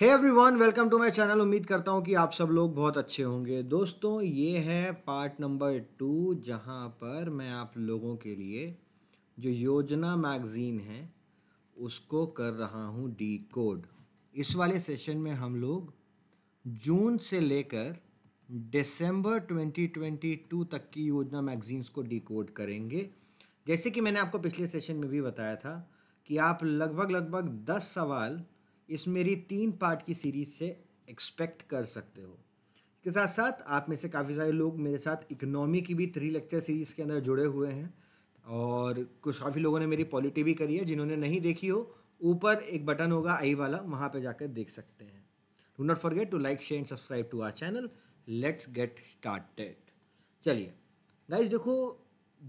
hey everyone welcome to my channel उम्मीद करता हूँ कि आप सब लोग बहुत अच्छे होंगे दोस्तों ये है पार्ट नंबर टू जहाँ पर मैं आप लोगों के लिए जो योजना मैगज़ीन है उसको कर रहा हूँ डी कोड इस वाले सेशन में हम लोग जून से लेकर दिसंबर 2022 तक की योजना मैगज़ीन्स को डी कोड करेंगे जैसे कि मैंने आपको पिछले सेशन में भी बताया था कि आप लगभग लगभग दस सवाल इस मेरी तीन पार्ट की सीरीज से एक्सपेक्ट कर सकते हो इसके साथ साथ आप में से काफ़ी सारे लोग मेरे साथ इकनॉमी की भी थ्री लेक्चर सीरीज़ के अंदर जुड़े हुए हैं और कुछ काफ़ी लोगों ने मेरी पॉलिटी भी करी है जिन्होंने नहीं देखी हो ऊपर एक बटन होगा आई वाला वहाँ पर जाकर देख सकते हैं do not forget to like share and subscribe to our channel let's get started चलिए गाइज देखो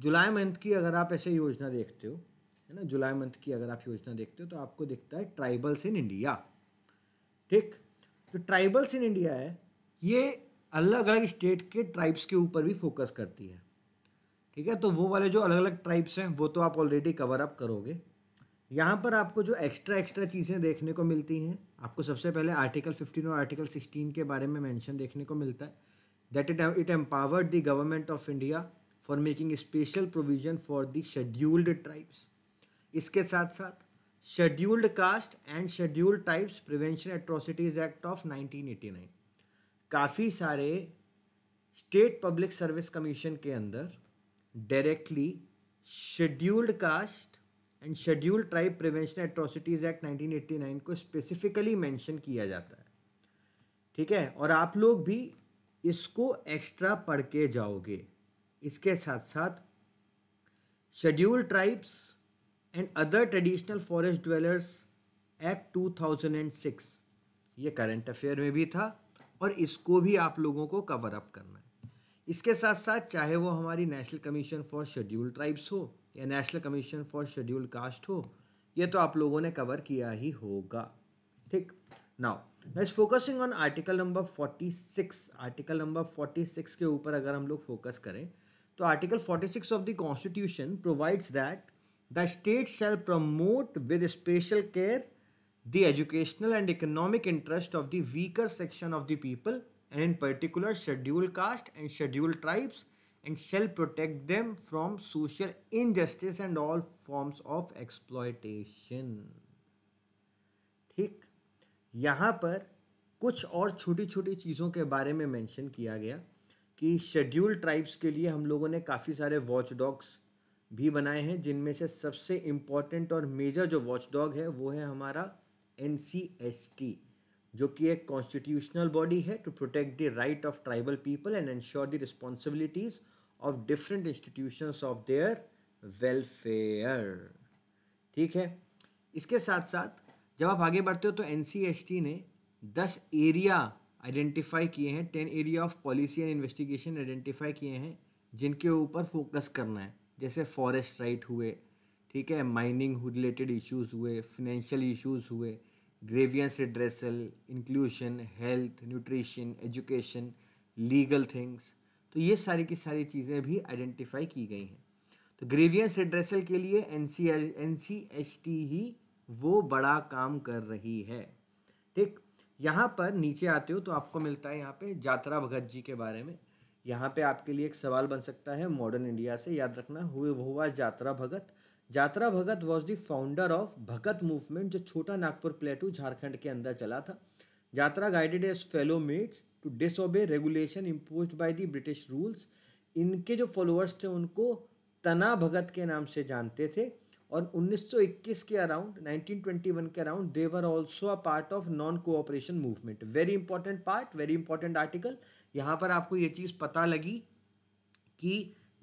जुलाई मंथ की अगर आप ऐसे योजना देखते हो है ना जुलाई मंथ की अगर आप योजना देखते हो तो आपको दिखता है ट्राइबल्स इन इंडिया ठीक जो तो ट्राइबल्स इन इंडिया है ये अलग अलग स्टेट के ट्राइब्स के ऊपर भी फोकस करती है ठीक है तो वो वाले जो अलग अलग ट्राइब्स हैं वो तो आप ऑलरेडी कवर अप करोगे यहाँ पर आपको जो एक्स्ट्रा एक्स्ट्रा चीज़ें देखने को मिलती हैं आपको सबसे पहले आर्टिकल 15 और आर्टिकल 16 के बारे में मेंशन देखने को मिलता है that it it empowered the government of India for making special provision for the scheduled tribes इसके साथ साथ scheduled caste and scheduled types prevention atrocities act of 1989 काफ़ी सारे स्टेट पब्लिक सर्विस कमीशन के अंदर directly scheduled caste and scheduled tribe prevention atrocities act 1989 को specifically mention किया जाता है ठीक है और आप लोग भी इसको एक्स्ट्रा पढ़ के जाओगे इसके साथ साथ schedule tribes and other traditional forest dwellers act 2006 ये करंट अफेयर में भी था और इसको भी आप लोगों को कवर अप करना है इसके साथ साथ चाहे वो हमारी national commission for schedule tribes हो या national commission for schedule caste हो ये तो आप लोगों ने कवर किया ही होगा ठीक now is focusing on article number 46 article number 46 के ऊपर अगर हम लोग फोकस करें तो article 46 of the constitution provides that the state shall promote with special care the educational and economic interest of the weaker section of the people and in particular scheduled caste and scheduled tribes and shall protect them from social injustice and all forms of exploitation ठीक यहाँ पर कुछ और छोटी छोटी चीज़ों के बारे में मैंशन किया गया कि शेड्यूल ट्राइब्स के लिए हम लोगों ने काफ़ी सारे वॉच डॉग्स भी बनाए हैं जिनमें से सबसे इम्पॉर्टेंट और मेजर जो वॉचडॉग है वो है हमारा एन जो कि एक कॉन्स्टिट्यूशनल बॉडी है to protect the right of tribal people and ensure the responsibilities of different institution of their welfare ठीक है इसके साथ साथ जब आप आगे बढ़ते हो तो एन ने दस एरिया आइडेंटिफाई किए हैं ten area of policy and investigation identify किए हैं जिनके ऊपर फोकस करना है जैसे फॉरेस्ट राइट हुए ठीक है माइनिंग रिलेटेड इश्यूज हुए फिनेंशियल इश्यूज हुए grievance redressal inclusion health nutrition education legal things तो ये सारी की सारी चीज़ें भी आइडेंटिफाई की गई हैं तो ग्रेवियंस रिड्रेसल के लिए N C N C H T ही वो बड़ा काम कर रही है ठीक यहाँ पर नीचे आते हो तो आपको मिलता है यहाँ पे जात्रा भगत जी के बारे में यहाँ पे आपके लिए एक सवाल बन सकता है मॉडर्न इंडिया से याद रखना हुए वो हुआ Jatra Bhagat Jatra Bhagat was the founder of Bhagat movement जो छोटा नागपुर प्लेटू झारखंड के अंदर चला था Jatra guided as fellow mates to disobey regulation impose by the British rules इनके जो फॉलोअर्स थे उनको तना भगत के नाम से जानते थे और 1921 के अराउंड 1921 के around they were also a part of non cooperation movement very important part very important article यहाँ पर आपको ये चीज़ पता लगी कि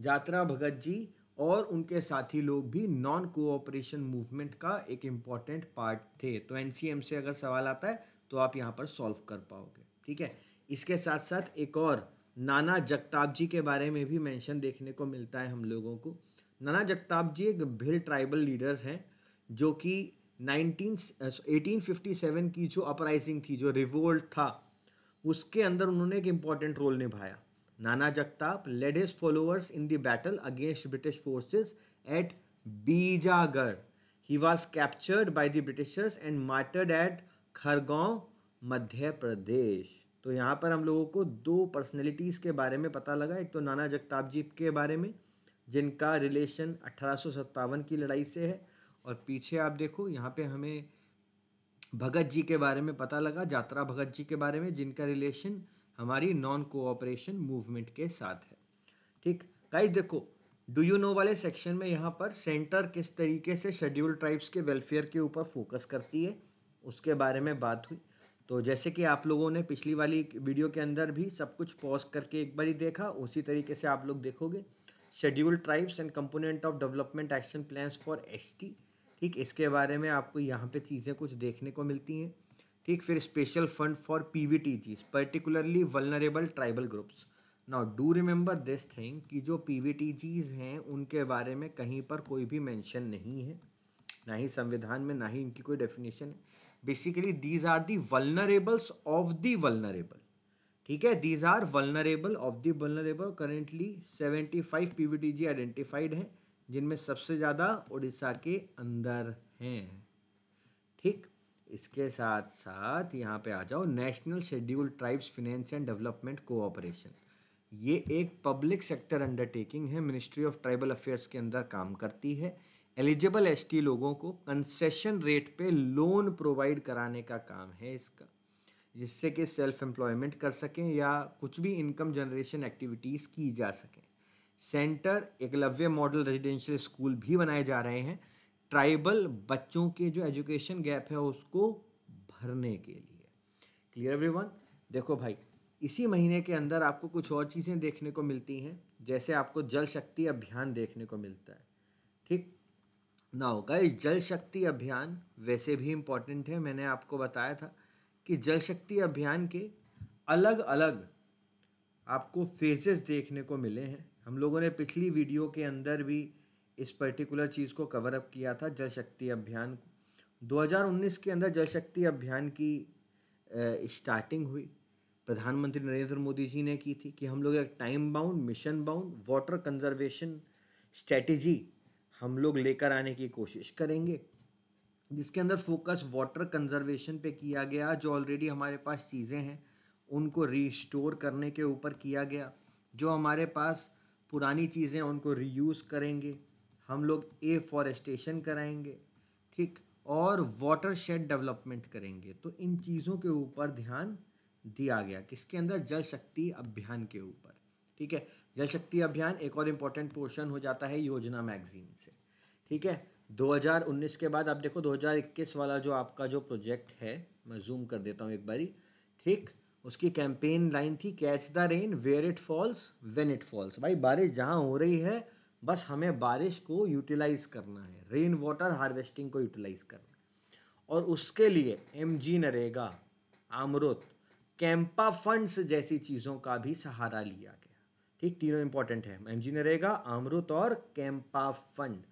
जात्रा भगत जी और उनके साथी लोग भी नॉन कोऑपरेशन मूवमेंट का एक इम्पॉर्टेंट पार्ट थे तो एन से अगर सवाल आता है तो आप यहाँ पर सॉल्व कर पाओगे ठीक है इसके साथ साथ एक और नाना जगताप जी के बारे में भी मेंशन देखने को मिलता है हम लोगों को नाना जगताप जी एक भिल ट्राइबल लीडर्स हैं जो कि नाइनटीन एटीन की जो अपराइजिंग थी जो रिवोल्ट था उसके अंदर उन्होंने एक इम्पॉर्टेंट रोल निभाया Nana Jagtap led his followers in the battle against British forces at Bijagarh he was captured by the Britishers and martyred at Khargaon Madhya Pradesh तो यहाँ पर हम लोगों को दो पर्सनैलिटीज़ के बारे में पता लगा एक तो नाना जगताप जी के बारे में जिनका रिलेशन अठारह की लड़ाई से है और पीछे आप देखो यहाँ पे हमें भगत जी के बारे में पता लगा जात्रा भगत जी के बारे में जिनका रिलेशन हमारी नॉन कोऑपरेशन मूवमेंट के साथ है ठीक गाइस देखो डू यू नो वाले सेक्शन में यहाँ पर सेंटर किस तरीके से शेड्यूल ट्राइब्स के वेलफेयर के ऊपर फोकस करती है उसके बारे में बात हुई तो जैसे कि आप लोगों ने पिछली वाली वीडियो के अंदर भी सब कुछ पॉज करके एक बार ही देखा उसी तरीके से आप लोग देखोगे schedule tribes and component of development action plans for ST ठीक इसके बारे में आपको यहाँ पे चीज़ें कुछ देखने को मिलती हैं ठीक फिर special fund for P V T Gs particularly vulnerable tribal groups now do remember this thing कि जो पी वी टी जीज हैं उनके बारे में कहीं पर कोई भी मैंशन नहीं है ना ही संविधान में ना ही इनकी कोई डेफिनेशन है basically these are the vulnerables of the vulnerable ठीक है these are vulnerable of the vulnerable currently seventy five P V T G identified हैं जिनमें सबसे ज़्यादा उड़ीसा के अंदर हैं ठीक इसके साथ साथ यहाँ पे आ जाओ national schedule tribes finance and development cooperation ये एक पब्लिक सेक्टर अंडरटेकिंग है मिनिस्ट्री ऑफ ट्राइबल अफेयर्स के अंदर काम करती है एलिजिबल एसटी लोगों को कंसेशन रेट पे लोन प्रोवाइड कराने का काम है इसका जिससे कि सेल्फ एम्प्लॉयमेंट कर सकें या कुछ भी इनकम जनरेशन एक्टिविटीज़ की जा सकें centre Eklavya model residential school भी बनाए जा रहे हैं ट्राइबल बच्चों के जो एजुकेशन गैप है उसको भरने के लिए क्लियर एवरीवन देखो भाई इसी महीने के अंदर आपको कुछ और चीज़ें देखने को मिलती हैं जैसे आपको जल शक्ति अभियान देखने को मिलता है ठीक ना होगा इस जल शक्ति अभियान वैसे भी इम्पॉर्टेंट है मैंने आपको बताया था कि जल शक्ति अभियान के अलग अलग आपको फेजेस देखने को मिले हैं हम लोगों ने पिछली वीडियो के अंदर भी इस पर्टिकुलर चीज़ को कवर अप किया था जल शक्ति अभियान 2019 के अंदर जल शक्ति अभियान की स्टार्टिंग हुई प्रधानमंत्री नरेंद्र मोदी जी ने की थी कि हम लोग एक time bound mission bound water conservation strategy हम लोग लेकर आने की कोशिश करेंगे जिसके अंदर फोकस वाटर कंजर्वेशन पे किया गया जो ऑलरेडी हमारे पास चीज़ें हैं उनको रिस्टोर करने के ऊपर किया गया जो हमारे पास पुरानी चीज़ें उनको रीयूज़ करेंगे हम लोग एफॉरेस्टेशन कराएंगे ठीक और वाटर शेड डेवलपमेंट करेंगे तो इन चीज़ों के ऊपर ध्यान दिया गया किसके अंदर जल शक्ति अभियान के ऊपर ठीक है जल शक्ति अभियान एक और इम्पोर्टेंट पोर्शन हो जाता है योजना मैगजीन से ठीक है 2019 के बाद आप देखो 2021 वाला जो आपका जो प्रोजेक्ट है मैं जूम कर देता हूँ एक बारी ठीक उसकी कैंपेन लाइन थी catch the rain where it falls when it falls भाई बारिश जहाँ हो रही है बस हमें बारिश को यूटिलाइज़ करना है रेन वाटर हार्वेस्टिंग को यूटिलाइज़ करना है और उसके लिए M G NREGA AMRUT CAMPA funds जैसी चीज़ों का भी सहारा लिया गया ठीक तीनों इंपॉर्टेंट है एम जी नरेगा आमरुत और कैंपा फंड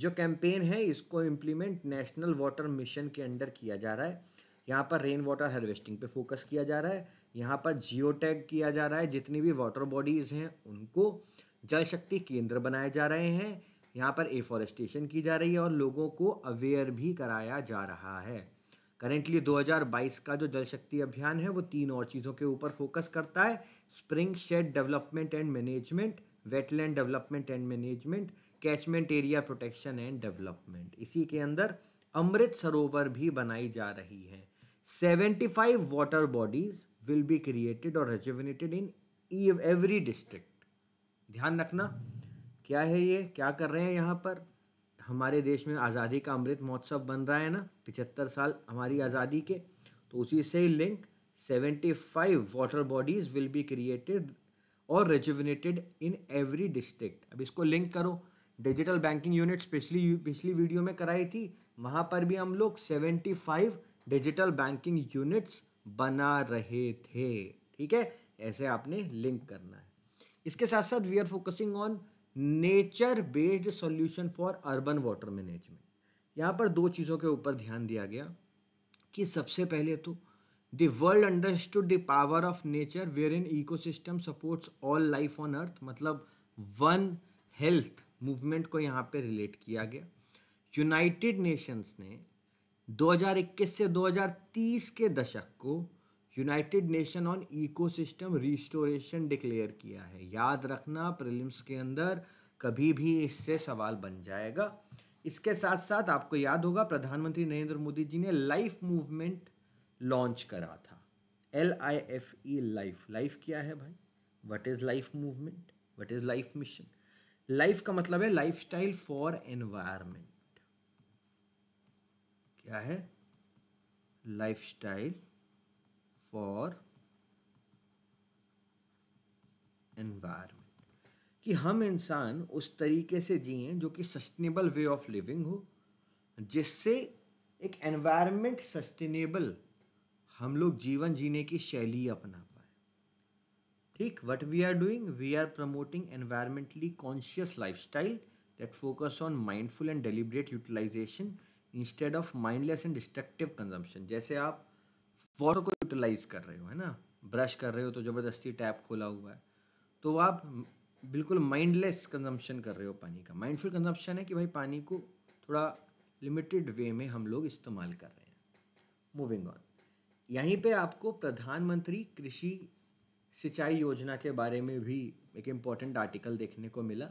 जो कैंपेन है इसको इम्प्लीमेंट नेशनल वाटर मिशन के अंडर किया जा रहा है यहाँ पर रेन वाटर हार्वेस्टिंग पे फोकस किया जा रहा है यहाँ पर जियो टैग किया जा रहा है जितनी भी वाटर बॉडीज़ हैं उनको जल शक्ति केंद्र बनाए जा रहे हैं यहाँ पर एफॉरेस्टेशन की जा रही है और लोगों को अवेयर भी कराया जा रहा है करेंटली 2022 का जो जल शक्ति अभियान है वो तीन और चीज़ों के ऊपर फोकस करता है spring shed development and management wetland development and management catchment area protection and development इसी के अंदर अमृत सरोवर भी बनाई जा रही है 75 water bodies will be created और rejuvenated इन एवरी डिस्ट्रिक्ट ध्यान रखना क्या है ये क्या कर रहे हैं यहाँ पर हमारे देश में आज़ादी का अमृत महोत्सव बन रहा है ना पिचहत्तर साल हमारी आज़ादी के तो उसी से ही link seventy five water bodies will be created और रेजुविनेटेड इन एवरी डिस्ट्रिक्ट अब इसको लिंक करो डिजिटल बैंकिंग यूनिट्स पिछली पिछली वीडियो में कराई थी वहाँ पर भी हम लोग seventy five digital banking units बना रहे थे ठीक है ऐसे आपने लिंक करना है इसके साथ साथ we are focusing on nature based solution for urban water management यहाँ पर दो चीज़ों के ऊपर ध्यान दिया गया कि सबसे पहले तो the world understood the power of nature wherein ecosystem supports all life on earth मतलब वन हेल्थ मूवमेंट को यहाँ पे रिलेट किया गया यूनाइटेड नेशंस ने 2021 से 2030 के दशक को United Nation on ecosystem restoration declare किया है याद रखना प्रिलिम्स के अंदर कभी भी इससे सवाल बन जाएगा इसके साथ साथ आपको याद होगा प्रधानमंत्री नरेंद्र मोदी जी ने लाइफ मूवमेंट लॉन्च करा था L I F E life life क्या है भाई what is life movement what is life mission life का मतलब है लाइफ स्टाइल फॉर एनवायरमेंट क्या है लाइफस्टाइल फॉर एनवायरमेंट कि हम इंसान उस तरीके से जिए जो कि सस्टेनेबल वे ऑफ लिविंग हो जिससे एक एनवायरनमेंट सस्टेनेबल हम लोग जीवन जीने की शैली अपना पाए ठीक what we are doing we are promoting environmentally conscious lifestyle that focus on mindful and deliberate utilisation instead of mindless and destructive consumption जैसे आप वाटर को यूटिलाइज कर रहे हो है ना ब्रश कर रहे हो तो ज़बरदस्ती टैप खोला हुआ है तो आप बिल्कुल माइंडलेस कंजम्पशन कर रहे हो पानी का माइंडफुल कंजम्पशन है कि भाई पानी को थोड़ा लिमिटेड वे में हम लोग इस्तेमाल कर रहे हैं मूविंग ऑन यहीं पे आपको प्रधानमंत्री कृषि सिंचाई योजना के बारे में भी एक इम्पॉर्टेंट आर्टिकल देखने को मिला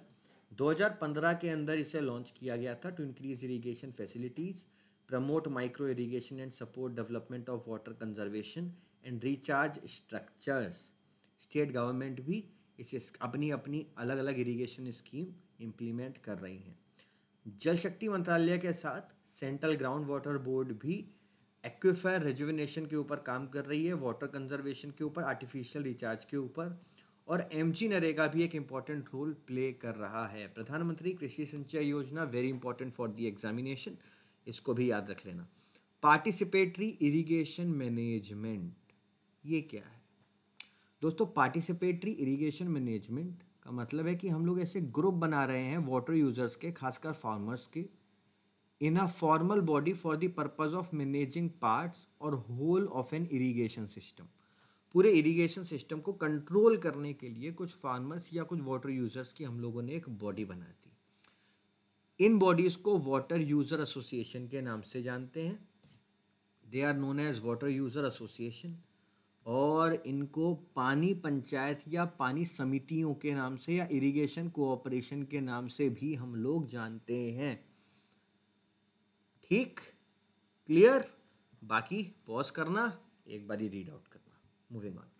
2015 के अंदर इसे लॉन्च किया गया था to increase irrigation facilities promote micro irrigation and support development of water conservation and recharge structures state government भी इसे अपनी अपनी अलग अलग इरीगेशन स्कीम इम्प्लीमेंट कर रही हैं जल शक्ति मंत्रालय के साथ सेंट्रल ग्राउंड वाटर बोर्ड भी एक्विफायर रेजुविनेशन के ऊपर काम कर रही है वाटर कंजर्वेशन के ऊपर आर्टिफिशियल रिचार्ज के ऊपर और एम जी नरेगा भी एक इम्पॉर्टेंट रोल प्ले कर रहा है प्रधानमंत्री कृषि संचय योजना very important for the examination इसको भी याद रख लेना पार्टिसिपेटरी इरिगेशन मैनेजमेंट ये क्या है दोस्तों पार्टिसिपेटरी इरिगेशन मैनेजमेंट का मतलब है कि हम लोग ऐसे ग्रुप बना रहे हैं वाटर यूजर्स के खासकर फार्मर्स के in a formal body for the purpose of managing parts और whole of an irrigation system पूरे इरिगेशन सिस्टम को कंट्रोल करने के लिए कुछ फार्मर्स या कुछ वाटर यूज़र्स की हम लोगों ने एक बॉडी बना दी इन बॉडीज़ को वाटर यूज़र एसोसिएशन के नाम से जानते हैं they are known as water user association और इनको पानी पंचायत या पानी समितियों के नाम से या इरिगेशन कोऑपरेशन के नाम से भी हम लोग जानते हैं ठीक क्लियर बाकी पॉज करना एक बारी रीड आउट करना moving on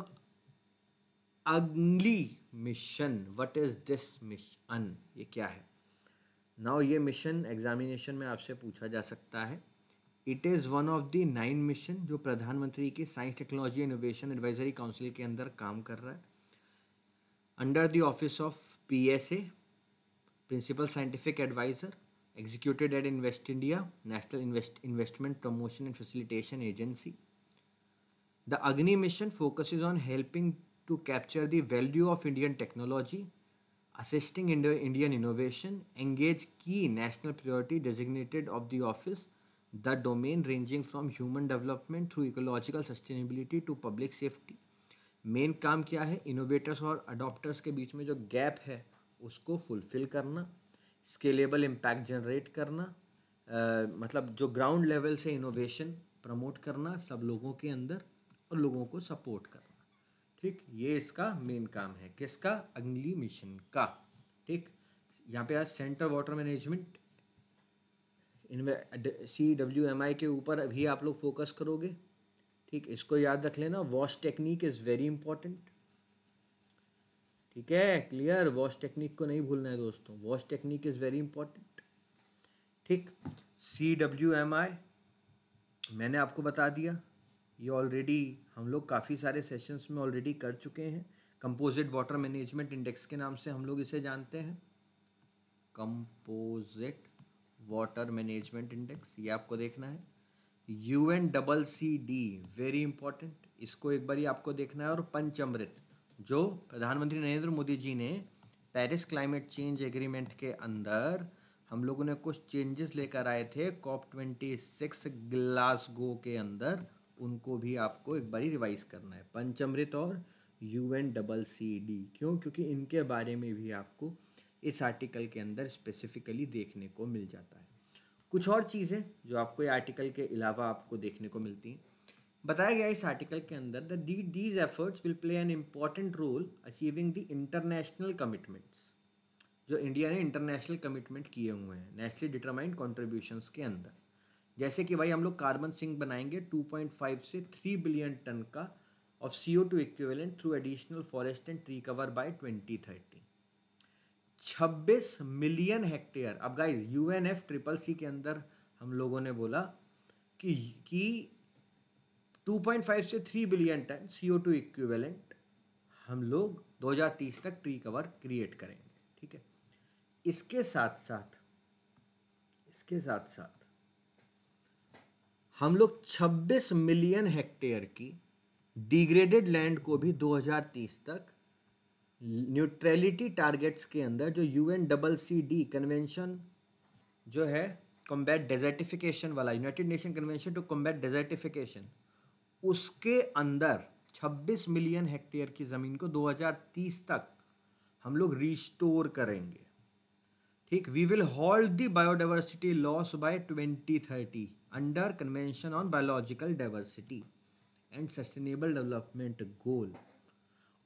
now अगली mission what is this mission ये क्या है नाउ ये मिशन एग्जामिनेशन में आपसे पूछा जा सकता है it is one of the nine mission जो प्रधानमंत्री के science technology innovation advisory council के अंदर काम कर रहा है under the office of P S A principal scientific adviser executed at invest India national investment promotion and facilitation agency the Agni mission focus is on helping to capture the value of Indian technology assisting Indian innovation engage की national priority designated of the office the domain ranging from human development through ecological sustainability to public safety main काम क्या है innovators और adopters के बीच में जो gap है उसको फुलफिल करना स्केलेबल इम्पैक्ट जनरेट करना uh, मतलब जो ग्राउंड लेवल से इनोवेशन प्रमोट करना सब लोगों के अंदर और लोगों को सपोर्ट करना ठीक ये इसका मेन काम है किसका अग्नि मिशन का ठीक यहाँ पे आज सेंटर वाटर मैनेजमेंट इनमें सी डब्ल्यू एम आई के ऊपर अभी आप लोग फोकस करोगे ठीक इसको याद रख लेना wash technique is very important ठीक है क्लियर वॉश टेक्निक को नहीं भूलना है दोस्तों wash technique is very important ठीक सी डब्ल्यू एम आई मैंने आपको बता दिया ये ऑलरेडी हम लोग काफ़ी सारे सेशंस में ऑलरेडी कर चुके हैं कंपोजिट वाटर मैनेजमेंट इंडेक्स के नाम से हम लोग इसे जानते हैं कंपोजिट वाटर मैनेजमेंट इंडेक्स ये आपको देखना है U N double C D very important इसको एक बार आपको देखना है और पंचमृत जो प्रधानमंत्री नरेंद्र मोदी जी ने पेरिस क्लाइमेट चेंज एग्रीमेंट के अंदर हम लोगों ने कुछ चेंजेस लेकर आए थे कॉप ट्वेंटी सिक्स ग्लासगो के अंदर उनको भी आपको एक बारी रिवाइज करना है पंचमृत और U N double C D क्यों क्योंकि इनके बारे में भी आपको इस आर्टिकल के अंदर स्पेसिफिकली देखने को मिल जाता है कुछ और चीज़ें जो आपको ये आर्टिकल के अलावा आपको देखने को मिलती हैं बताया गया इस आर्टिकल के अंदर the these efforts will play an important role achieving the international commitments जो इंडिया ने इंटरनेशनल कमिटमेंट किए हुए हैं नेशनली डिटरमाइंड कॉन्ट्रीब्यूशंस के अंदर जैसे कि भाई हम लोग कार्बन सिंक बनाएंगे 2.5 से 3 बिलियन टन का of C O two equivalent through additional forest and tree cover by 2030 26 million hectare अब guys U N F triple C के अंदर हम लोगों ने बोला कि कि 2.5 से 3 billion ton C O two equivalent हम लोग 2030 तक ट्री कवर क्रिएट करेंगे ठीक है इसके साथ साथ इसके साथ साथ हम लोग 26 मिलियन हेक्टेयर की डिग्रेडेड लैंड को भी 2030 तक न्यूट्रलिटी टारगेट्स के अंदर जो U N double C D convention जो है कॉम्बैट डेजर्टिफिकेशन वाला United Nation convention to combat desertification उसके अंदर 26 मिलियन हेक्टेयर की ज़मीन को 2030 तक हम लोग रिस्टोर करेंगे ठीक we will halt the biodiversity loss by 2030 under convention on biological diversity and sustainable development goal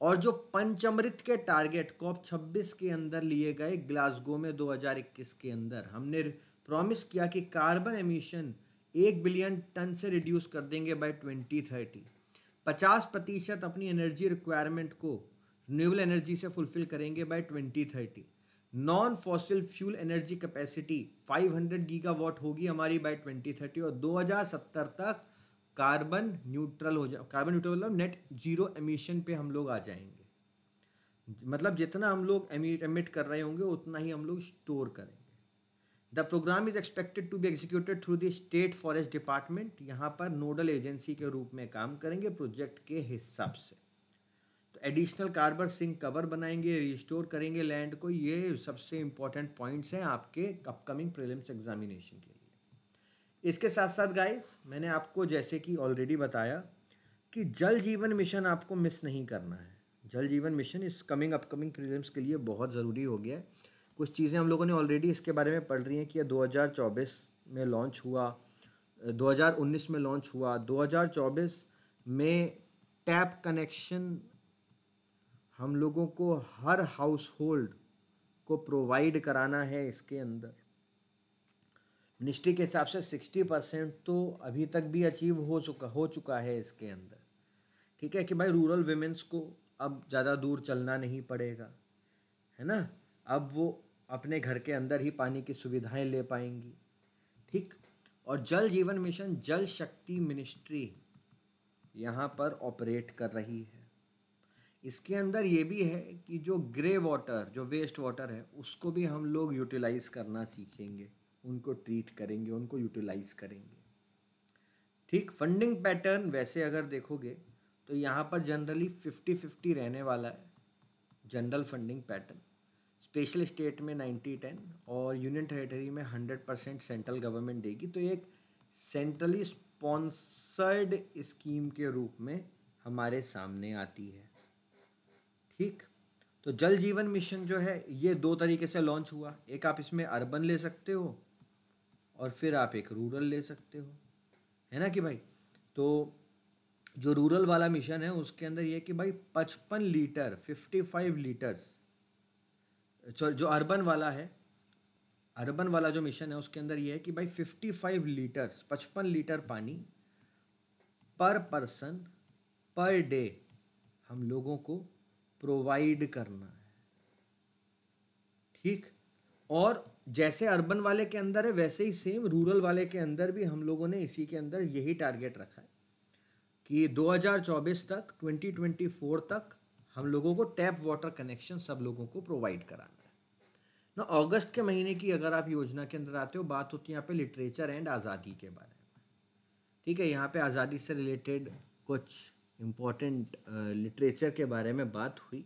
और जो पंचमृत के टारगेट कॉप 26 के अंदर लिए गए ग्लासगो में 2021 के अंदर हमने प्रॉमिस किया कि कार्बन एमिशन एक बिलियन टन से रिड्यूस कर देंगे बाय 2030 पचास प्रतिशत अपनी एनर्जी रिक्वायरमेंट को रिन्यूबल एनर्जी से फुलफिल करेंगे by 2030 non fossil fuel energy capacity 500 gigawatt होगी हमारी बाय 2030 और 2070 तक कार्बन न्यूट्रल हो जाए कार्बन न्यूट्रल मतलब नेट जीरो एमिशन पे हम लोग आ जाएंगे मतलब जितना हम लोग एमिट कर रहे होंगे उतना ही हम लोग स्टोर करेंगे the programme is expected to be executed through the state forest department यहाँ पर नोडल एजेंसी के रूप में काम करेंगे प्रोजेक्ट के हिसाब से तो एडिशनल कार्बर सिंक कवर बनाएंगे रिस्टोर करेंगे लैंड को ये सबसे इंपॉर्टेंट पॉइंट्स हैं आपके अपकमिंग प्रीलिम्स एग्जामिनेशन के लिए इसके साथ साथ गाइस मैंने आपको जैसे कि ऑलरेडी बताया कि जल जीवन मिशन आपको मिस नहीं करना है जल जीवन मिशन इस कमिंग अपकमिंग प्रीलिम्स के लिए बहुत ज़रूरी हो गया है कुछ चीज़ें हम लोगों ने ऑलरेडी इसके बारे में पढ़ रही हैं कि दो में लॉन्च हुआ 2019 में लॉन्च हुआ 2024 में टैप कनेक्शन हम लोगों को हर हाउस होल्ड को प्रोवाइड कराना है इसके अंदर मिनिस्ट्री के हिसाब से सिक्सटी परसेंट तो अभी तक भी अचीव हो चुका हो चुका है इसके अंदर ठीक है कि भाई रूरल वेमेंस को अब ज़्यादा दूर चलना नहीं पड़ेगा है ना अब वो अपने घर के अंदर ही पानी की सुविधाएं ले पाएंगी ठीक और जल जीवन मिशन जल शक्ति मिनिस्ट्री यहाँ पर ऑपरेट कर रही है इसके अंदर ये भी है कि जो ग्रे वाटर जो वेस्ट वाटर है उसको भी हम लोग यूटिलाइज़ करना सीखेंगे उनको ट्रीट करेंगे उनको यूटिलाइज़ करेंगे ठीक फंडिंग पैटर्न वैसे अगर देखोगे तो यहाँ पर जनरली फिफ्टी फिफ्टी रहने वाला है general funding pattern special state में नाइन्टी टेन और यूनियन टेरेटरी में हंड्रेड परसेंट सेंट्रल गवर्नमेंट देगी तो एक सेंट्रली स्पॉन्सर्ड स्कीम के रूप में हमारे सामने आती है ठीक तो जल जीवन मिशन जो है ये दो तरीके से लॉन्च हुआ एक आप इसमें अर्बन ले सकते हो और फिर आप एक रूरल ले सकते हो है ना कि भाई तो जो रूरल वाला मिशन है उसके अंदर ये कि भाई पचपन लीटर फिफ्टी फाइव लीटर्स जो अर्बन वाला है अर्बन वाला जो मिशन है उसके अंदर ये है कि भाई फिफ्टी फाइव लीटर्स पचपन लीटर पानी पर पर्सन पर डे हम लोगों को प्रोवाइड करना है ठीक और जैसे अर्बन वाले के अंदर है वैसे ही सेम रूरल वाले के अंदर भी हम लोगों ने इसी के अंदर यही टारगेट रखा है कि 2024 तक 2024 तक हम लोगों को टैप वाटर कनेक्शन सब लोगों को प्रोवाइड कराना है ना अगस्त के महीने की अगर आप योजना के अंदर आते हो बात होती है यहाँ पे लिटरेचर एंड आज़ादी के बारे में ठीक है यहाँ पे आज़ादी से रिलेटेड कुछ इम्पॉर्टेंट लिटरेचर uh, के बारे में बात हुई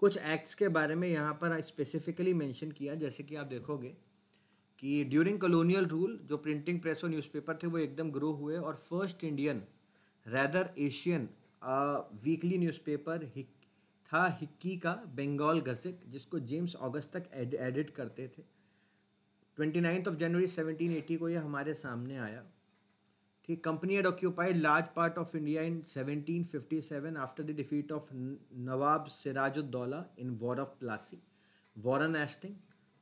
कुछ एक्ट्स के बारे में यहाँ पर स्पेसिफिकली मेंशन किया जैसे कि आप देखोगे कि ड्यूरिंग कॉलोनियल रूल जो प्रिंटिंग प्रेस और न्यूज़पेपर थे वो एकदम ग्रो हुए और first Indian rather Asian weekly newspaper Hicky, था हिक्की का बंगाल गजट जिसको जेम्स अगस्त तक एडिट करते थे twenty ninth of January seventeen eighty को ये हमारे सामने आया ठीक company had occupied large part of India in 1757 after the defeat of Nawab Sirajuddaula in war of Plassey Warren एस्टिंग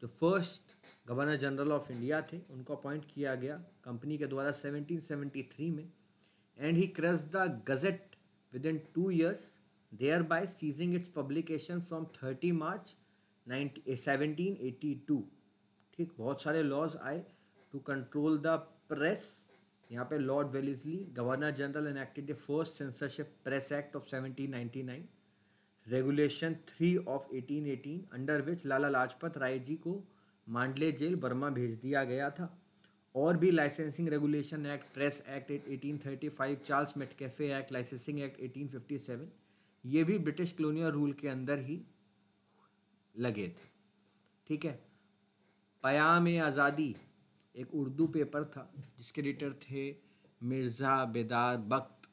जो first governor general of India थे उनको अपॉइंट किया गया कंपनी के द्वारा 1773 में and he crushed the gazette within two years thereby ceasing its publication from 30 March 1782 ठीक बहुत सारे लॉज आए टू कंट्रोल द प्रेस यहाँ पे lord Wellesley governor general enacted the first censorship press act of 1799 regulation three of 1818 under which Lala Lajpat Rai ji को Mandalay jail Burma भेज दिया गया था और भी licensing regulation act press act 1835 Charles Metcalfe act licensing act 1857 ये भी ब्रिटिश कलोनियल रूल के अंदर ही लगे थे ठीक है पयाम आज़ादी एक उर्दू पेपर था जिसके एडिटर थे मिर्ज़ा बेदार बख्त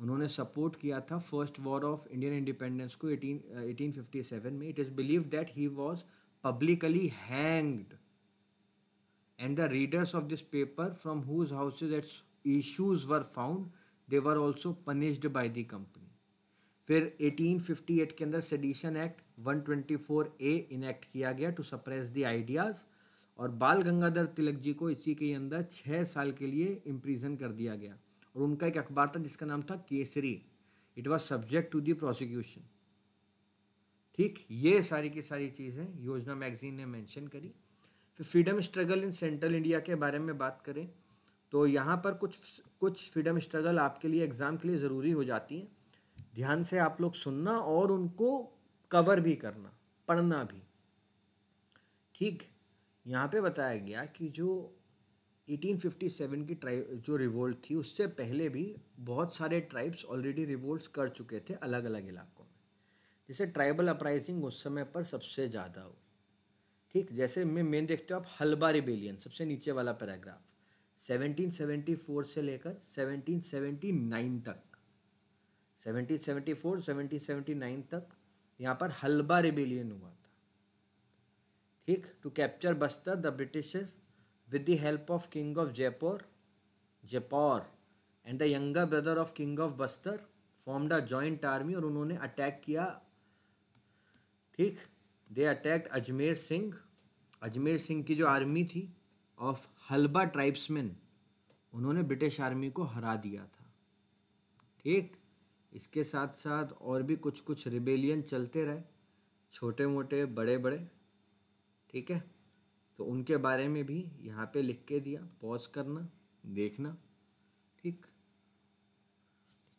उन्होंने सपोर्ट किया था first war of Indian independence को एटीन एटीन फिफ्टी सेवन में it is believe that he was publicly hanged and the readers of this paper from whose houses its issues were found they were also punished by the company फिर 1858 के अंदर sedition act 124 ए enact किया गया to suppress the ideas और बाल गंगाधर तिलक जी को इसी के अंदर छः साल के लिए इम्प्रीजन कर दिया गया और उनका एक अखबार था जिसका नाम था Kesari it was subject to the prosecution ठीक ये सारी की सारी चीज़ें योजना मैगजीन ने मेंशन करी फिर freedom struggle in central India के बारे में बात करें तो यहाँ पर कुछ कुछ फ्रीडम स्ट्रगल आपके लिए एग्ज़ाम के लिए ज़रूरी हो जाती हैं ध्यान से आप लोग सुनना और उनको कवर भी करना पढ़ना भी ठीक यहाँ पे बताया गया कि जो 1857 की ट्राइब जो रिवोल्ट थी उससे पहले भी बहुत सारे ट्राइब्स ऑलरेडी रिवोल्ट कर चुके थे अलग अलग इलाकों में जैसे ट्राइबल अपराइजिंग उस समय पर सबसे ज़्यादा हुई ठीक जैसे मैं मेन देखते हो आप हलबा रिबेलियन सबसे नीचे वाला पैराग्राफ 1774 से लेकर 1779 तक 1774, 1779 तक यहाँ पर हलबा रिबेलियन हुआ ठीक to capture Bastar the British with the help of king of Jaipur Jeypore and the younger brother of king of Bastar form the joint army और उन्होंने अटैक किया ठीक दे अटैक अजमेर सिंह अजमेर सिंह की जो आर्मी थी ऑफ हलबा ट्राइब्समैन उन्होंने ब्रिटिश आर्मी को हरा दिया था ठीक इसके साथ साथ और भी कुछ कुछ रिबेलियन चलते रहे छोटे मोटे बड़े बड़े ठीक है तो उनके बारे में भी यहाँ पे लिख के दिया पॉज करना देखना ठीक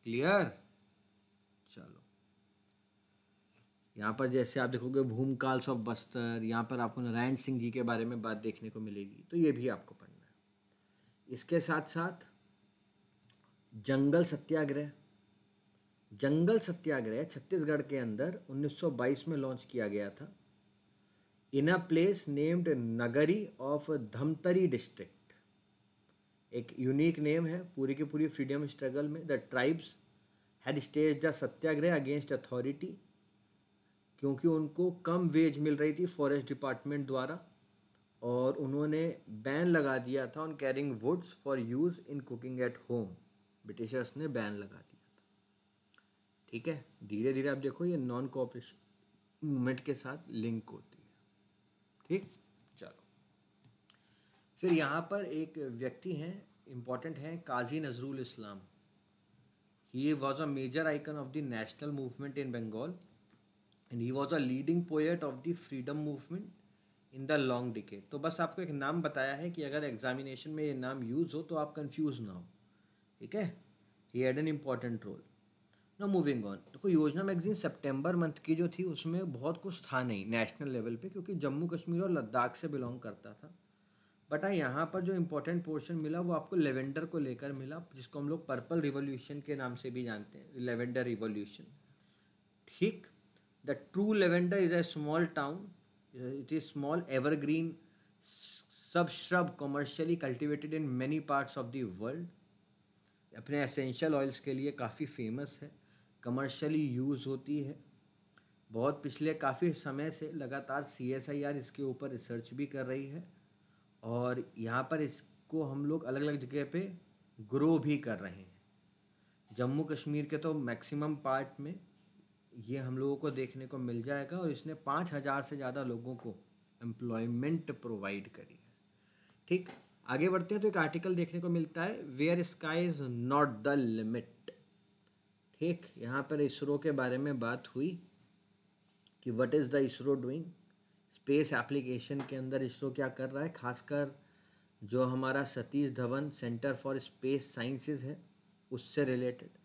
क्लियर चलो यहाँ पर जैसे आप देखोगे भूमकाल्स ऑफ बस्तर यहाँ पर आपको नारायण सिंह जी के बारे में बात देखने को मिलेगी तो ये भी आपको पढ़ना है इसके साथ साथ जंगल सत्याग्रह जंगल सत्याग्रह छत्तीसगढ़ के अंदर 1922 में लॉन्च किया गया था in a place named Nagri of Dhamtari district एक यूनिक नेम है पूरी की पूरी फ्रीडम स्ट्रगल में the tribes had stage the satyagraha against authority क्योंकि उनको कम वेज मिल रही थी फॉरेस्ट डिपार्टमेंट द्वारा और उन्होंने बैन लगा दिया था on carrying woods for use in cooking at home Britishers ने बैन लगा दिया था ठीक है धीरे धीरे आप देखो ये नॉन कॉपरेशन मूवमेंट के साथ लिंक होती ठीक चलो फिर यहाँ पर एक व्यक्ति हैं इम्पॉर्टेंट हैं Kazi Nazrul Islam he was a major icon of the national movement in Bengal and he was a leading poet of the freedom movement in the long decade तो बस आपको एक नाम बताया है कि अगर एग्जामिनेशन में ये नाम यूज़ हो तो आप कंफ्यूज ना हो ठीक है he had an important role no moving on देखो योजना मैगजीन सितंबर मंथ की जो थी उसमें बहुत कुछ था नहीं नेशनल लेवल पे क्योंकि जम्मू कश्मीर और लद्दाख से बिलोंग करता था बट हाँ यहाँ पर जो इम्पोर्टेंट पोर्शन मिला वो आपको लेवेंडर को लेकर मिला जिसको हम लोग पर्पल रिवोल्यूशन के नाम से भी जानते हैं लेवेंडर रिवोल्यूशन ठीक the true lavender is a small town it is small evergreen sub shrub commercially cultivated in many parts of the world अपने एसेंशियल ऑयल्स के लिए काफ़ी फेमस है कमर्शली यूज़ होती है बहुत पिछले काफ़ी समय से लगातार सी एस आई आर इसके ऊपर रिसर्च भी कर रही है और यहाँ पर इसको हम लोग अलग अलग जगह पे ग्रो भी कर रहे हैं जम्मू कश्मीर के तो मैक्सिमम पार्ट में ये हम लोगों को देखने को मिल जाएगा और इसने पाँच हज़ार से ज़्यादा लोगों को एम्प्लॉयमेंट प्रोवाइड करी है ठीक आगे बढ़ते हैं तो एक आर्टिकल देखने को मिलता है where sky is not the limit ठीक यहाँ पर इसरो के बारे में बात हुई कि what is the ISRO doing space application के अंदर इसरो क्या कर रहा है खासकर जो हमारा Satish Dhawan centre for space sciences है उससे रिलेटेड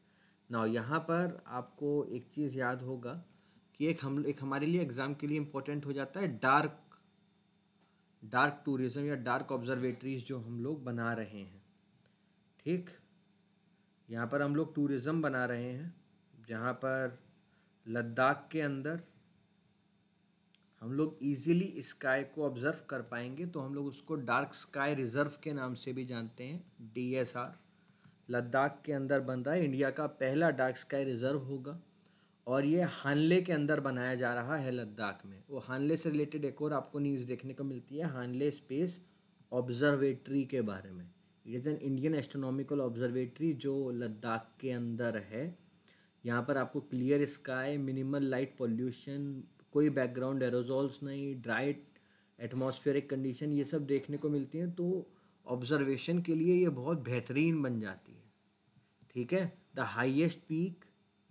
ना यहाँ पर आपको एक चीज़ याद होगा कि एक हम एक हमारे लिए एग्ज़ाम के लिए इम्पोर्टेंट हो जाता है डार्क डार्क टूरिज्म या डार्क ऑब्जर्वेटरीज जो हम लोग बना रहे हैं ठीक यहाँ पर हम लोग टूरिज़्म बना रहे हैं जहाँ पर लद्दाख के अंदर हम लोग इजीली स्काई को ऑब्ज़र्व कर पाएंगे तो हम लोग उसको डार्क स्काई रिज़र्व के नाम से भी जानते हैं डीएसआर लद्दाख के अंदर बन रहा है इंडिया का पहला डार्क स्काई रिज़र्व होगा और ये हानले के अंदर बनाया जा रहा है लद्दाख में वो हानले से रिलेटेड एक और आपको न्यूज़ देखने को मिलती है हानले स्पेस ऑब्ज़रवेटरी के बारे में it is an Indian astronomical observatory जो लद्दाख के अंदर है यहाँ पर आपको clear sky minimal light pollution कोई बैकग्राउंड एरोजोल्स नहीं ड्राई एटमॉस्फेरिक कंडीशन ये सब देखने को मिलती हैं तो ऑब्जर्वेशन के लिए ये बहुत बेहतरीन बन जाती है ठीक है द हाइएस्ट पीक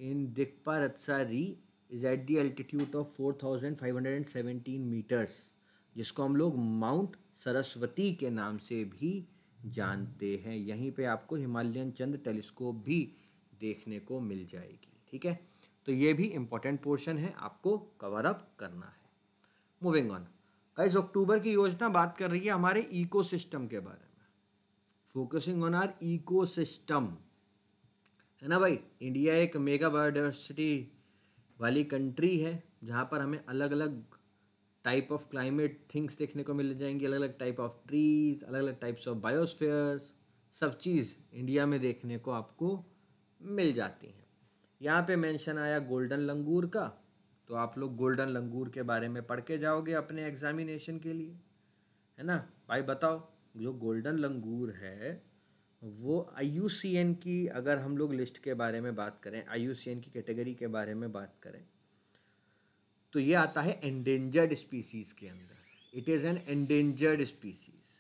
इन रत्सा रत्सारी is at the altitude of four thousand five hundred and seventeen metres जिसको हम लोग माउंट सरस्वती के नाम से भी जानते हैं यहीं पे आपको हिमालयन चंद टेलीस्कोप भी देखने को मिल जाएगी ठीक है तो ये भी इम्पोर्टेंट पोर्शन है आपको कवर अप करना है मूविंग ऑन गाइस अक्टूबर की योजना बात कर रही है हमारे इकोसिस्टम के बारे में फोकसिंग ऑन आर इकोसिस्टम है ना भाई इंडिया एक मेगा बायोडाइवर्सिटी वाली कंट्री है जहाँ पर हमें अलग अलग टाइप ऑफ क्लाइमेट थिंग्स देखने को मिल जाएंगी अलग अलग टाइप ऑफ ट्रीज अलग अलग टाइप्स ऑफ बायोस्फेयर्स सब चीज़ इंडिया में देखने को आपको मिल जाती हैं यहाँ पे मेंशन आया गोल्डन लंगूर का तो आप लोग गोल्डन लंगूर के बारे में पढ़ के जाओगे अपने एग्ज़ामिनेशन के लिए है ना भाई बताओ जो गोल्डन लंगूर है वो आई की अगर हम लोग लिस्ट के बारे में बात करें आई की कैटेगरी के बारे में बात करें तो ये आता है एंडेंजर्ड स्पीसीज के अंदर it is an endangered species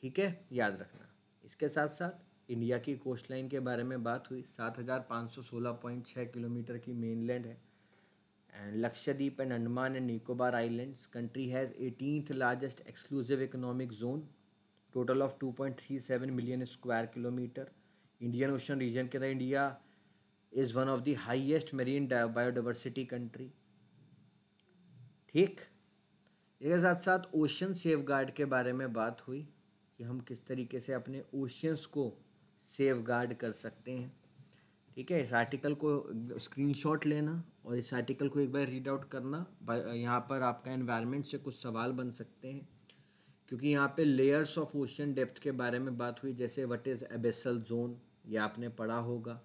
ठीक है याद रखना इसके साथ साथ इंडिया की कोस्ट लाइन के बारे में बात हुई सात हज़ार पाँच सौ सोलह पॉइंट छः किलोमीटर की मेनलैंड है and Lakshadweep and Andaman and Nicobar islands country has eighteenth largest exclusive economic zone total of two point three seven million square kilometre Indian ocean region के अंदर India is one of the highest marine biodiversity country ठीक इसके साथ साथ ocean guard के बारे में बात हुई कि हम किस तरीके से अपने ओशंस को गार्ड कर सकते हैं ठीक है इस आर्टिकल को स्क्रीनशॉट लेना और इस आर्टिकल को एक बार रीड आउट करना यहाँ पर आपका एनवायरनमेंट से कुछ सवाल बन सकते हैं क्योंकि यहाँ पे लेयर्स ऑफ ओशन डेप्थ के बारे में बात हुई जैसे व्हाट इज़ एबेसल जोन ये आपने पढ़ा होगा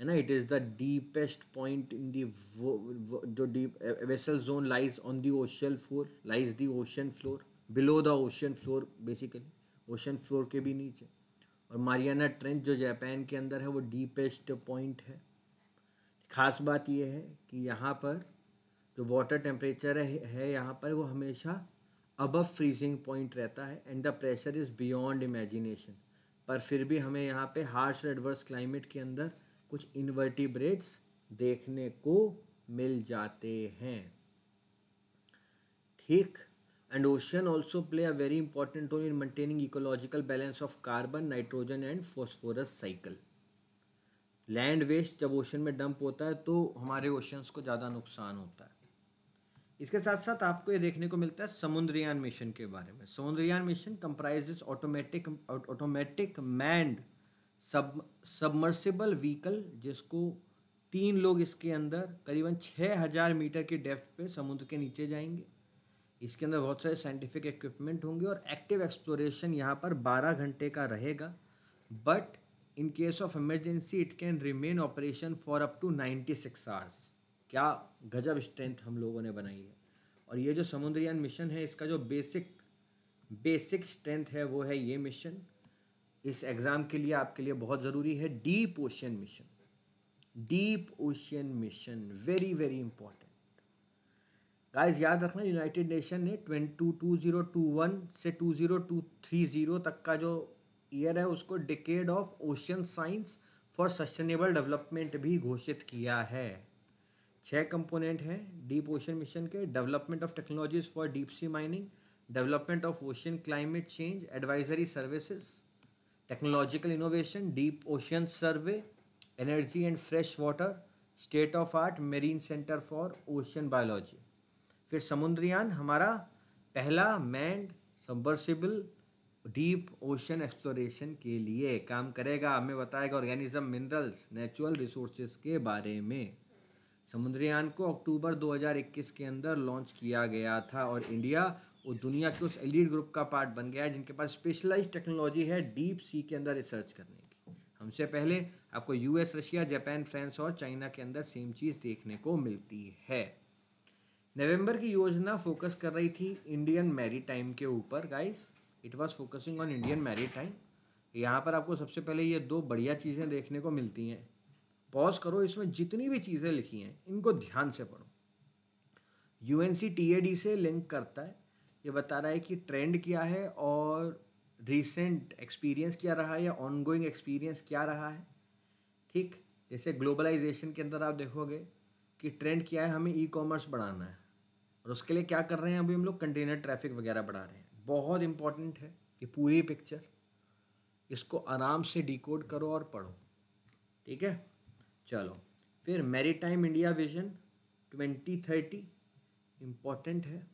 है ना it is the deepest point in the जो deep vessel zone lies on the ocean floor lies the ocean floor below the ocean floor basically ocean floor के भी नीचे और मारियाना ट्रेंच जो जापान के अंदर है वो डीपेस्ट पॉइंट है ख़ास बात यह है कि यहाँ पर जो वाटर टेम्परेचर है, है यहाँ पर वो हमेशा अबव फ्रीजिंग पॉइंट रहता है and the pressure is beyond imagination पर फिर भी हमें यहाँ पे हार्श एडवर्स क्लाइमेट के अंदर कुछ इन्वर्टिब्रेट्स देखने को मिल जाते हैं ठीक and ocean also play a very important role in maintaining ecological balance of carbon nitrogen and phosphorus cycle land waste जब ओशन में डंप होता है तो हमारे ओशंस को ज़्यादा नुकसान होता है इसके साथ साथ आपको ये देखने को मिलता है समुद्रयान मिशन के बारे में Samudrayaan mission comprise automatic automatic manned sub submersible vehicle जिसको तीन लोग इसके अंदर करीबन छः हज़ार मीटर के डेप्थ पे समुद्र के नीचे जाएंगे इसके अंदर बहुत सारे साइंटिफिक इक्विपमेंट होंगे और एक्टिव एक्सप्लोरेशन यहाँ पर बारह घंटे का रहेगा but in case of emergency it can remain operation for up to ninety six hours क्या गजब स्ट्रेंथ हम लोगों ने बनाई है और ये जो समुद्रयान मिशन है इसका जो बेसिक बेसिक स्ट्रेंथ है वो है ये मिशन इस एग्ज़ाम के लिए आपके लिए बहुत ज़रूरी है deep ocean mission deep ocean mission very very important guys याद रखना यूनाइटेड नेशन ने twenty two zero two one से two zero two three zero तक का जो ईयर है उसको decade of ocean science for sustainable development भी घोषित किया है छः कंपोनेंट हैं डीप ओशन मिशन के development of technologies for deep sea mining development of ocean climate change advisory services technological innovation deep ocean survey energy and fresh water state of art marine centre for ocean biology फिर समुद्रयान हमारा पहला manned submersible deep ocean exploration के लिए काम करेगा हमें बताएगा organism minerals natural resources के बारे में समुद्रयान को अक्टूबर 2021 के अंदर लॉन्च किया गया था और इंडिया वो दुनिया के उस एलिट ग्रुप का पार्ट बन गया है जिनके पास स्पेशलाइज टेक्नोलॉजी है डीप सी के अंदर रिसर्च करने की हमसे पहले आपको यूएस रशिया जापान फ्रांस और चाइना के अंदर सेम चीज़ देखने को मिलती है नवंबर की योजना फोकस कर रही थी इंडियन मैरी टाइम के ऊपर guys it was focusing on Indian maritime यहाँ पर आपको सबसे पहले ये दो बढ़िया चीज़ें देखने को मिलती हैं पॉज करो इसमें जितनी भी चीज़ें लिखी हैं इनको ध्यान से पढ़ो यू से लिंक करता है ये बता रहा है कि ट्रेंड क्या है और रिसेंट एक्सपीरियंस क्या रहा है या ऑनगोइंग एक्सपीरियंस क्या रहा है ठीक जैसे ग्लोबलाइजेशन के अंदर आप देखोगे कि ट्रेंड क्या है हमें ई कॉमर्स बढ़ाना है और उसके लिए क्या कर रहे हैं अभी हम लोग कंटेनर ट्रैफिक वगैरह बढ़ा रहे हैं बहुत इंपॉर्टेंट है ये पूरी पिक्चर इसको आराम से डिकोड करो और पढ़ो ठीक है चलो फिर मेरी India vision twenty thirty important है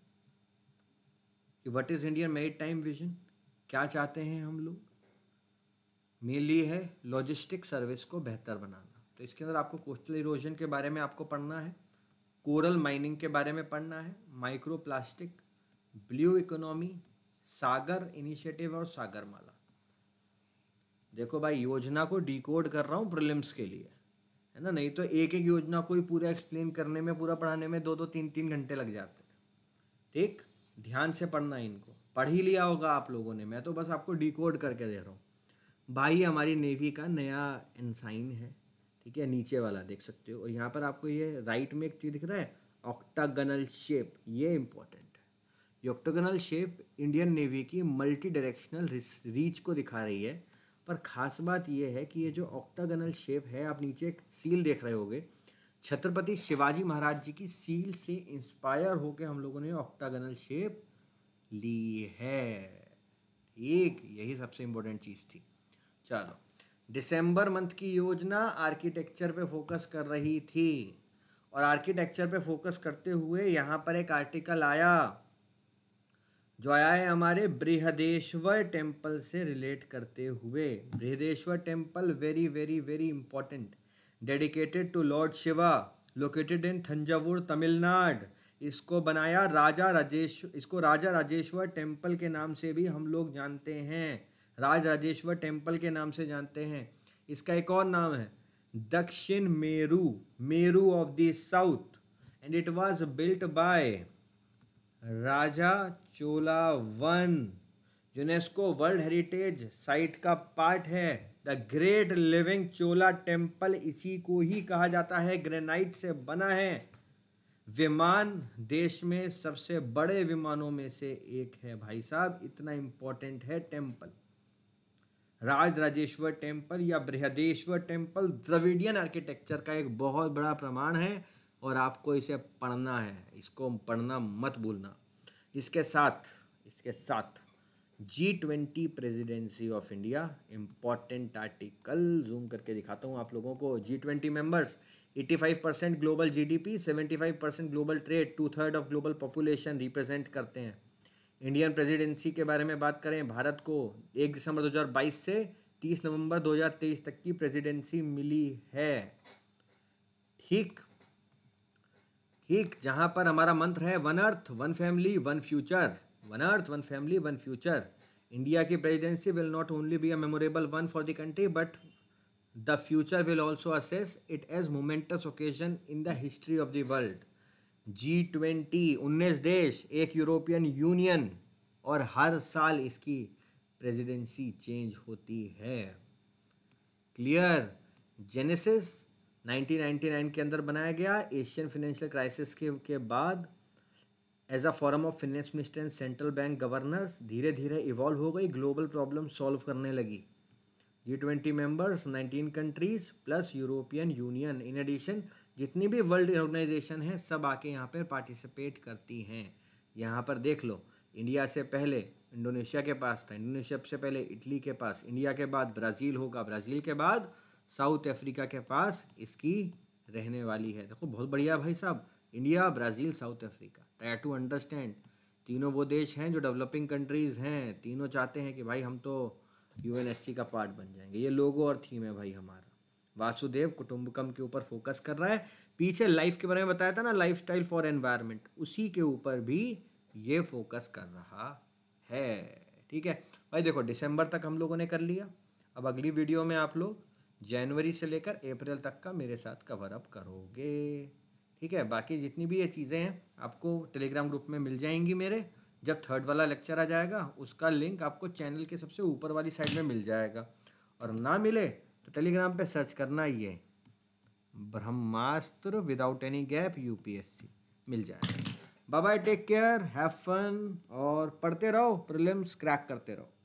कि what is Indian maritime vision क्या चाहते हैं हम लोग मेनली है लॉजिस्टिक सर्विस को बेहतर बनाना तो इसके अंदर आपको कोस्टल इरोजन के बारे में आपको पढ़ना है कोरल माइनिंग के बारे में पढ़ना है micro plastic blue economy Sagar initiative और सागरमाला देखो भाई योजना को डिकोड कर रहा हूँ प्रिलिम्स के लिए है ना नहीं तो एक एक योजना को ही पूरा एक्सप्लेन करने में पूरा पढ़ाने में दो दो तीन तीन घंटे लग जाते हैं ठीक ध्यान से पढ़ना इनको पढ़ ही लिया होगा आप लोगों ने मैं तो बस आपको डिकोड करके दे रहा हूँ भाई हमारी नेवी का नया इंसाइन है ठीक है नीचे वाला देख सकते हो और यहाँ पर आपको ये राइट में एक चीज़ दिख रहा है ऑक्टागनल शेप ये इम्पोर्टेंट है ये ऑक्टागनल शेप इंडियन नेवी की मल्टी डायरेक्शनल रीच को दिखा रही है पर ख़ास बात यह है कि ये जो ऑक्टागनल शेप है आप नीचे एक सील देख रहे होगे छत्रपति शिवाजी महाराज जी की सील से इंस्पायर होकर हम लोगों ने ऑक्टागनल शेप ली है ठीक यही सबसे इंपॉर्टेंट चीज़ थी चलो दिसंबर मंथ की योजना आर्किटेक्चर पे फोकस कर रही थी और आर्किटेक्चर पे फोकस करते हुए यहाँ पर एक आर्टिकल आया जो आया है हमारे बृहदेश्वर टेम्पल से रिलेट करते हुए Brihadeeswara temple very very very important dedicated to lord Shiva located in Thanjavur Tamil Nadu इसको बनाया राजा राजेश इसको राजा राजेश्वर टेम्पल के नाम से भी हम लोग जानते हैं राज राजेश्वर टेम्पल के नाम से जानते हैं इसका एक और नाम है Dakshina Meru Meru of the south and it was built by Raja Chola one UNESCO world heritage site का पार्ट है the great living Chola temple इसी को ही कहा जाता है ग्रेनाइट से बना है विमान देश में सबसे बड़े विमानों में से एक है भाई साहब इतना इंपॉर्टेंट है टेम्पल राज राजेश्वर टेम्पल या बृहदेश्वर टेम्पल द्रविडियन आर्किटेक्चर का एक बहुत बड़ा प्रमाण है और आपको इसे पढ़ना है इसको पढ़ना मत भूलना इसके साथ इसके साथ G twenty presidency of India important article zoom करके दिखाता हूँ आप लोगों को G twenty members eighty five percent global G D P seventy five percent global trade two third of global population represent करते हैं इंडियन प्रेजिडेंसी के बारे में बात करें भारत को एक दिसंबर दो हज़ार बाईस से तीस नवंबर दो हज़ार तेईस तक की प्रेजिडेंसी मिली है ठीक ठीक जहाँ पर हमारा मंत्र है one earth one family one future one earth one family one future India की presidency will not only be a memorable one for the country but the future will also assess it as momentous occasion in the history of the world G twenty उन्नीस देश एक European union और हर साल इसकी presidency change होती है clear genesis 1999 के अंदर बनाया गया एशियन फाइनेंशियल क्राइसिस के के बाद as a forum of finance minister and central bank governors धीरे धीरे इवॉल्व हो गई ग्लोबल प्रॉब्लम सॉल्व करने लगी G twenty members nineteen countries plus European Union in addition जितनी भी वर्ल्ड ऑर्गेनाइजेशन हैं सब आके यहाँ पर पार्टिसिपेट करती हैं यहाँ पर देख लो इंडिया से पहले इंडोनेशिया के पास था इंडोनेशिया से पहले इटली के पास इंडिया के बाद ब्राज़ील होगा ब्राज़ील के बाद साउथ अफ्रीका के पास इसकी रहने वाली है देखो बहुत बढ़िया भाई साहब India Brazil South Africa try to understand तीनों वो देश हैं जो डेवलपिंग कंट्रीज़ हैं तीनों चाहते हैं कि भाई हम तो यू का पार्ट बन जाएंगे ये लोगो और थीम है भाई हमारा वासुदेव कुटुंबकम के ऊपर फोकस कर रहा है पीछे लाइफ के बारे में बताया था ना लाइफ स्टाइल फॉर एनवायरमेंट उसी के ऊपर भी ये फोकस कर रहा है ठीक है भाई देखो दिसंबर तक हम लोगों ने कर लिया अब अगली वीडियो में आप लोग जनवरी से लेकर अप्रैल तक का मेरे साथ कवर अप करोगे ठीक है बाकी जितनी भी ये चीज़ें हैं आपको टेलीग्राम ग्रुप में मिल जाएंगी मेरे जब थर्ड वाला लेक्चर आ जाएगा उसका लिंक आपको चैनल के सबसे ऊपर वाली साइड में मिल जाएगा और ना मिले तो टेलीग्राम पे सर्च करना ये Brahmastra without any gap UPSC मिल जाएगा bye bye take care have fun और पढ़ते रहो प्रिलिम्स क्रैक करते रहो